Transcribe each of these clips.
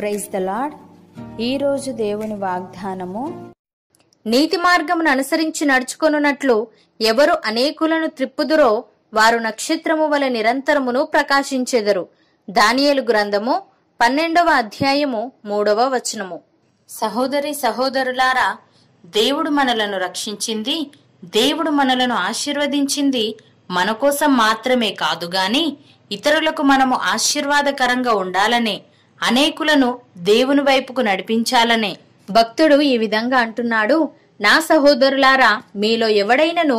praise the lord ఈరోజు దేవుని వాగ్దానము నీతి మార్గమును అనుసరించి నడుచుకొనున్నట్లు ఎవరు అనేకులను త్రిప్పుదురో వారు నక్షత్రము వల నిరంతరమును ప్రకాశించెదరు దానియలు గ్రంథము పన్నెండవ అధ్యాయము మూడవ వచనము సహోదరి సహోదరులారా దేవుడు మనలను రక్షించింది దేవుడు మనలను ఆశీర్వదించింది మన కోసం మాత్రమే కాదు గాని ఇతరులకు మనము ఆశీర్వాదకరంగా ఉండాలనే అనేకులను దేవుని వైపుకు నడిపించాలనే భక్తుడు ఈ విధంగా అంటున్నాడు నా సహోదరులారా మీలో ఎవడైనను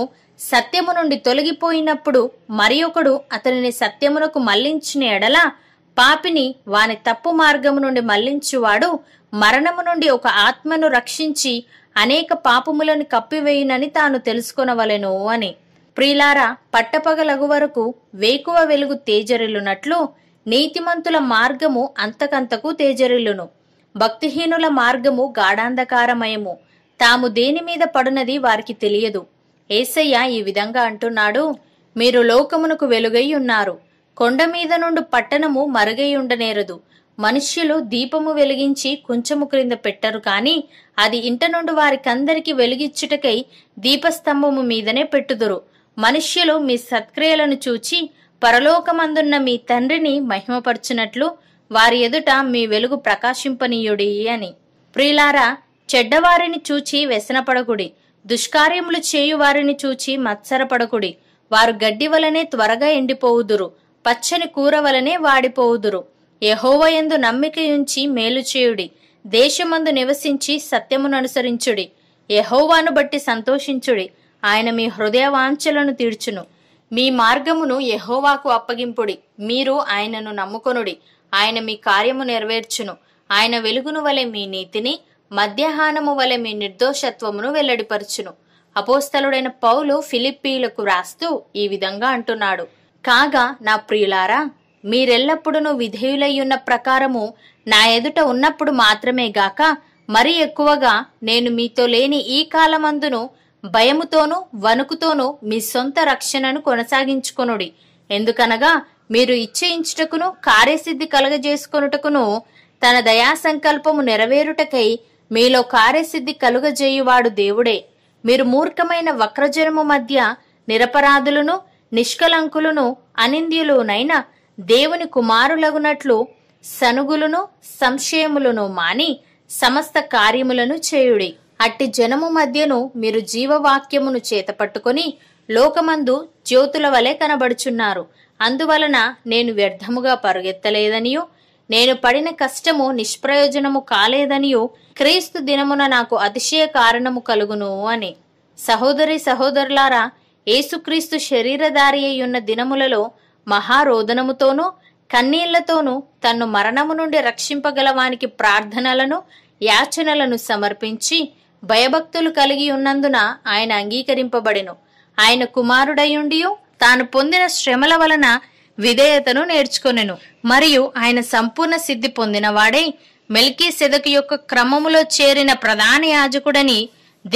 సత్యము నుండి తొలగిపోయినప్పుడు మరి ఒకడు అతనిని సత్యమునకు మళ్లించిన ఎడల పాపిని వాని తప్పు మార్గము నుండి మళ్లించువాడు మరణము నుండి ఒక ఆత్మను రక్షించి అనేక పాపములను కప్పివేయునని తాను తెలుసుకొనవలెను అని ప్రిలారా పట్టపగలగు వరకు వేకువ వెలుగు తేజరిలునట్లు నీతిమంతుల మార్గము అంతకంతకు తేజరిల్లును భక్తిహీనుల మార్గము గాఢాంధకారమయము తాము దేని మీద పడునది వారికి తెలియదు ఏసయ్య ఈ విధంగా అంటున్నాడు మీరు లోకమునకు వెలుగై ఉన్నారు కొండ మీద నుండి పట్టణము మరుగై ఉండనేరదు మనుష్యులు దీపము వెలిగించి కొంచెము క్రింద పెట్టరు కాని అది ఇంట నుండి వారికందరికీ వెలుగిచ్చుటకై దీపస్తంభము మీదనే పెట్టుదురు మనుష్యులు మీ సత్క్రియలను చూచి పరలోకమందున్న మీ తండ్రిని మహిమపరచునట్లు వారి ఎదుట మీ వెలుగు ప్రకాశింపనీయుడి అని ప్రియులారా చెడ్డవారిని చూచి వ్యసనపడకుడి దుష్కార్యములు చేయు వారిని చూచి మత్సరపడకుడి వారు గడ్డి వలనే త్వరగా ఎండిపోవుదురు పచ్చని కూర వలనే వాడిపోవుదురు యహోవయందు నమ్మికయుంచి మేలు చేయుడి దేశమందు నివసించి సత్యముననుసరించుడి యహోవాను బట్టి సంతోషించుడి ఆయన మీ హృదయ వాంఛలను తీర్చును మీ మార్గమును యహోవాకు అప్పగింపుడి మీరు ఆయనను నమ్ముకొనుడి ఆయన మీ కార్యము నెరవేర్చును ఆయన వెలుగును వలె మీ నీతిని మధ్యాహ్నము వలె మీ నిర్దోషత్వమును వెల్లడిపరచును అపోస్తలుడైన పౌలు ఫిలిప్పీలకు రాస్తూ ఈ విధంగా అంటున్నాడు కాగా నా ప్రియులారా మీరెల్లప్పుడునూ విధేయులయ్యున్న ప్రకారము నా ఎదుట ఉన్నప్పుడు మాత్రమే గాక మరీ ఎక్కువగా నేను మీతో లేని ఈ కాలమందును భయముతోనూ వణుకుతోనూ మీ సొంత రక్షణను కొనసాగించుకొనుడి ఎందుకనగా మీరు ఇచ్చేయించుటకును కార్యసిద్ధి కలుగజేసుకొనుటకును తన దయా సంకల్పము నెరవేరుటకై మీలో కార్యసిద్ధి కలుగజేయువాడు దేవుడే మీరు మూర్ఖమైన వక్రజనము మధ్య నిరపరాధులను నిష్కలంకులను అనింద్యులునైన దేవుని కుమారులగునట్లు సనుగులను సంశయములను మాని సమస్త కార్యములను చేయుడి అట్టి జనము మధ్యను మీరు జీవవాక్యమును చేతపట్టుకొని లోకమందు జ్యోతుల వలె కనబడుచున్నారు అందువలన నేను వ్యర్థముగా పరుగెత్తలేదనియు నేను పడిన కష్టము నిష్ప్రయోజనము కాలేదనియు క్రీస్తు దినమున నాకు అతిశయ కారణము కలుగును అని సహోదరి సహోదరులారా ఏసుక్రీస్తు శరీరధారి అయ్యున్న దినములలో మహారోదనముతోనూ కన్నీళ్లతోనూ తన్ను మరణము నుండి రక్షింపగలవానికి ప్రార్థనలను యాచనలను సమర్పించి భయభక్తులు కలిగి ఉన్నందున ఆయన అంగీకరింపబడెను ఆయన కుమారుడయుండియు తాను పొందిన శ్రమల వలన విధేయతను నేర్చుకొనెను మరియు ఆయన సంపూర్ణ సిద్ధి పొందినవాడై మెల్కీ సెదకు యొక్క క్రమములో చేరిన ప్రధాన యాజకుడని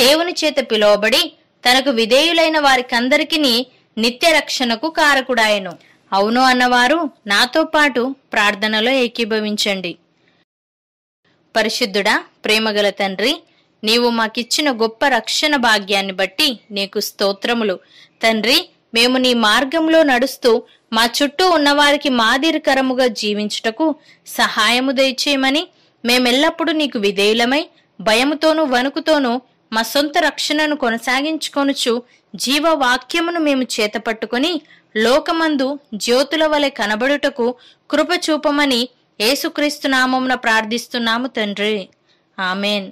దేవుని చేత పిలువబడి తనకు విధేయులైన వారికందరికీ నిత్య రక్షణకు కారకుడాయను అవును అన్నవారు నాతో పాటు ప్రార్థనలో ఏకీభవించండి పరిశుద్ధుడా ప్రేమగల తండ్రి నీవు మాకిచ్చిన గొప్ప రక్షణ భాగ్యాన్ని బట్టి నీకు స్తోత్రములు తండ్రి మేము నీ మార్గంలో నడుస్తూ మా చుట్టూ ఉన్నవారికి మాదిరికరముగా జీవించుటకు సహాయము దయచేయమని మేమెల్లప్పుడూ నీకు విధేయులమై భయముతోనూ వణుకుతోనూ మా సొంత రక్షణను కొనసాగించుకొనుచు జీవవాక్యమును మేము చేతపట్టుకొని లోకమందు జ్యోతుల వలె కనబడుటకు కృప చూపమని ఏసుక్రీస్తు నామమున ప్రార్థిస్తున్నాము తండ్రి ఆమెన్